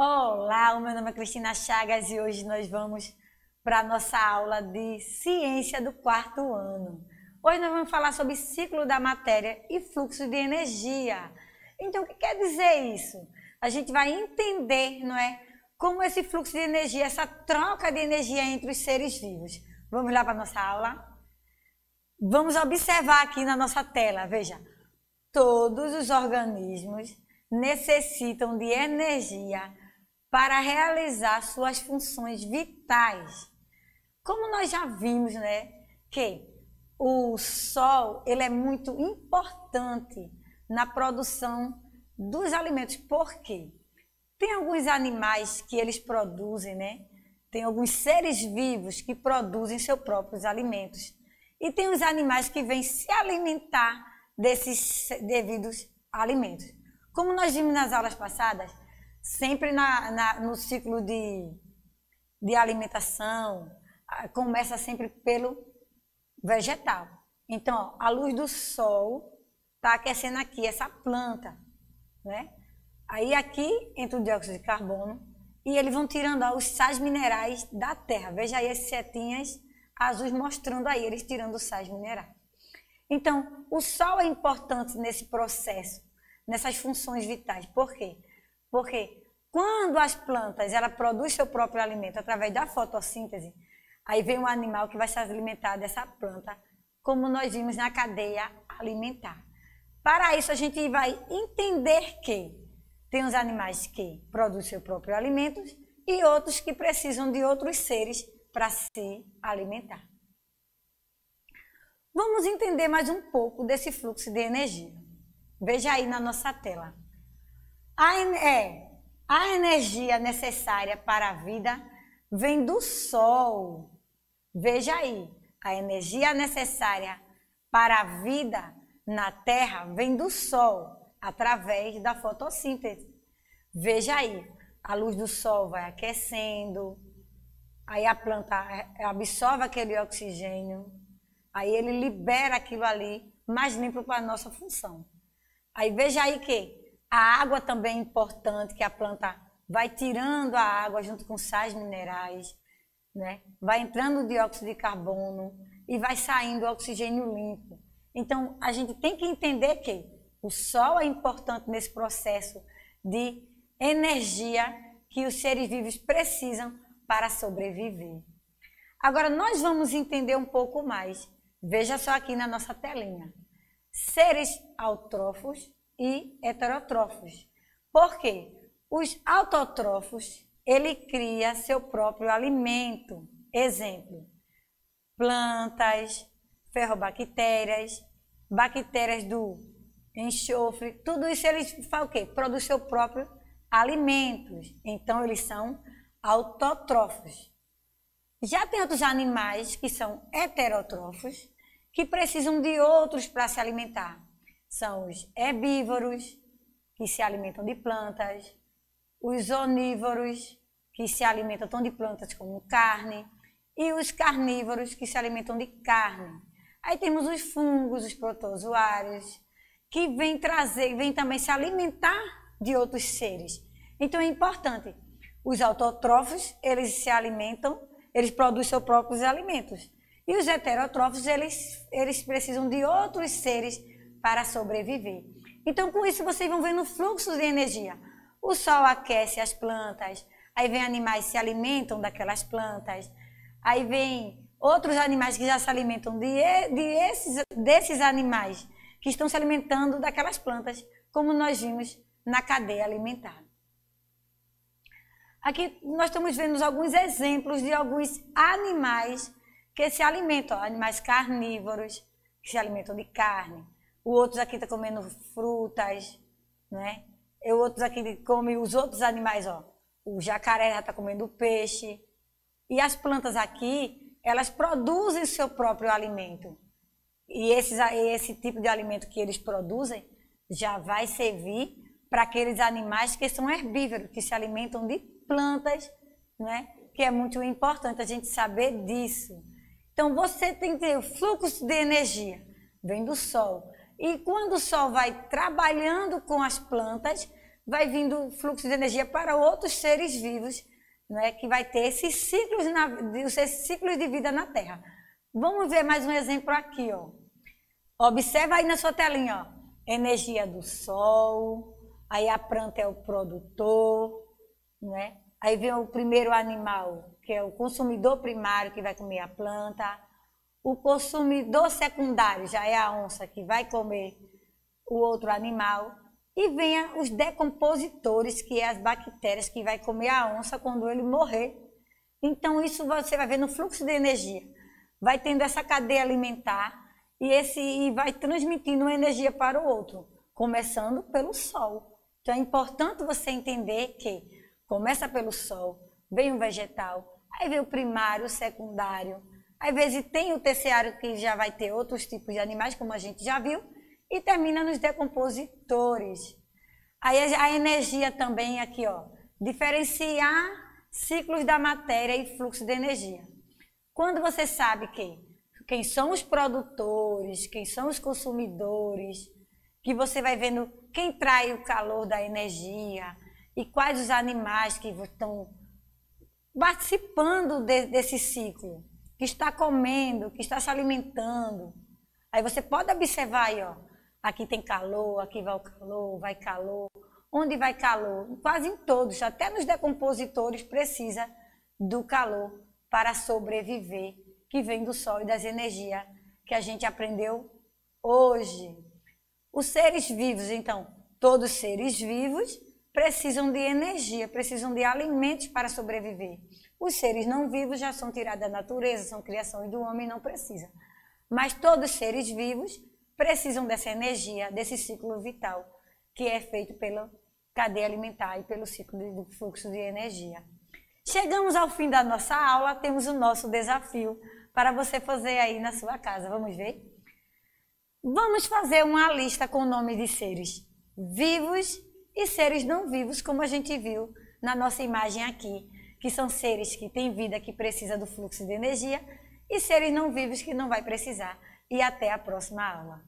Olá, o meu nome é Cristina Chagas e hoje nós vamos para a nossa aula de ciência do quarto ano. Hoje nós vamos falar sobre ciclo da matéria e fluxo de energia. Então, o que quer dizer isso? A gente vai entender, não é? Como esse fluxo de energia, essa troca de energia entre os seres vivos. Vamos lá para a nossa aula? Vamos observar aqui na nossa tela, veja. Todos os organismos necessitam de energia para realizar suas funções vitais. Como nós já vimos, né, que o sol ele é muito importante na produção dos alimentos. Por quê? Tem alguns animais que eles produzem, né? Tem alguns seres vivos que produzem seus próprios alimentos. E tem os animais que vêm se alimentar desses devidos alimentos. Como nós vimos nas aulas passadas, sempre na, na, no ciclo de, de alimentação, começa sempre pelo vegetal. Então, ó, a luz do sol está aquecendo aqui essa planta, né? Aí aqui entra o dióxido de carbono e eles vão tirando ó, os sais minerais da terra. Veja aí as setinhas azuis mostrando aí eles tirando os sais minerais. Então, o sol é importante nesse processo, nessas funções vitais. Por quê? Porque quando as plantas ela produz seu próprio alimento através da fotossíntese, aí vem um animal que vai se alimentar dessa planta, como nós vimos na cadeia alimentar. Para isso a gente vai entender que tem os animais que produzem seu próprio alimento e outros que precisam de outros seres para se alimentar. Vamos entender mais um pouco desse fluxo de energia. Veja aí na nossa tela. A, é, a energia necessária para a vida vem do sol. Veja aí, a energia necessária para a vida na Terra vem do sol, através da fotossíntese. Veja aí, a luz do sol vai aquecendo, aí a planta é, absorve aquele oxigênio, aí ele libera aquilo ali, mais limpo para a nossa função. Aí veja aí que a água também é importante, que a planta vai tirando a água junto com sais minerais, né? vai entrando o dióxido de carbono e vai saindo o oxigênio limpo. Então, a gente tem que entender que o sol é importante nesse processo de energia que os seres vivos precisam para sobreviver. Agora, nós vamos entender um pouco mais. Veja só aqui na nossa telinha. Seres autrófos e heterotrófos. Por quê? Os autotrófos, ele cria seu próprio alimento. Exemplo, plantas, ferrobactérias, bactérias do enxofre, tudo isso eles faz o quê? Produz seu próprio alimentos. Então eles são autotrófos. Já tem outros animais que são heterotrófos, que precisam de outros para se alimentar. São os herbívoros, que se alimentam de plantas, os onívoros, que se alimentam tanto de plantas como carne, e os carnívoros, que se alimentam de carne. Aí temos os fungos, os protozoários, que vêm trazer, vêm também se alimentar de outros seres. Então é importante. Os autotrófos, eles se alimentam, eles produzem seus próprios alimentos. E os heterotrófos, eles, eles precisam de outros seres para sobreviver. Então, com isso, vocês vão vendo fluxos de energia. O sol aquece as plantas, aí vem animais que se alimentam daquelas plantas, aí vem outros animais que já se alimentam de, de esses, desses animais que estão se alimentando daquelas plantas, como nós vimos na cadeia alimentar. Aqui nós estamos vendo alguns exemplos de alguns animais que se alimentam, animais carnívoros, que se alimentam de carne, o outros aqui está comendo frutas, né? E outros aqui comem os outros animais, ó. O jacaré já está comendo peixe. E as plantas aqui, elas produzem seu próprio alimento. E esses, esse tipo de alimento que eles produzem já vai servir para aqueles animais que são herbívoros, que se alimentam de plantas, né? que é muito importante a gente saber disso. Então você tem que ter o fluxo de energia, vem do sol. E quando o Sol vai trabalhando com as plantas, vai vindo fluxo de energia para outros seres vivos, né, que vai ter esses ciclos, na, esses ciclos de vida na Terra. Vamos ver mais um exemplo aqui. Ó. Observa aí na sua telinha. Ó. Energia do Sol, aí a planta é o produtor, né? aí vem o primeiro animal, que é o consumidor primário que vai comer a planta, o consumidor secundário já é a onça que vai comer o outro animal. E venha os decompositores, que é as bactérias que vai comer a onça quando ele morrer. Então, isso você vai ver no fluxo de energia. Vai tendo essa cadeia alimentar e, esse, e vai transmitindo uma energia para o outro, começando pelo sol. Então, é importante você entender que começa pelo sol, vem o vegetal, aí vem o primário, o secundário, às vezes tem o terciário que já vai ter outros tipos de animais, como a gente já viu, e termina nos decompositores. Aí a energia também aqui, ó, diferenciar ciclos da matéria e fluxo de energia. Quando você sabe quem, quem são os produtores, quem são os consumidores, que você vai vendo quem trai o calor da energia e quais os animais que estão participando de, desse ciclo que está comendo, que está se alimentando. Aí você pode observar aí, ó, aqui tem calor, aqui vai o calor, vai calor. Onde vai calor? Quase em todos, até nos decompositores precisa do calor para sobreviver, que vem do sol e das energias que a gente aprendeu hoje. Os seres vivos, então, todos seres vivos precisam de energia, precisam de alimentos para sobreviver. Os seres não vivos já são tirados da natureza, são criação do homem não precisa. Mas todos os seres vivos precisam dessa energia, desse ciclo vital, que é feito pela cadeia alimentar e pelo ciclo do fluxo de energia. Chegamos ao fim da nossa aula, temos o nosso desafio para você fazer aí na sua casa. Vamos ver? Vamos fazer uma lista com nomes de seres vivos e seres não vivos, como a gente viu na nossa imagem aqui que são seres que têm vida, que precisa do fluxo de energia, e seres não vivos que não vai precisar. E até a próxima aula.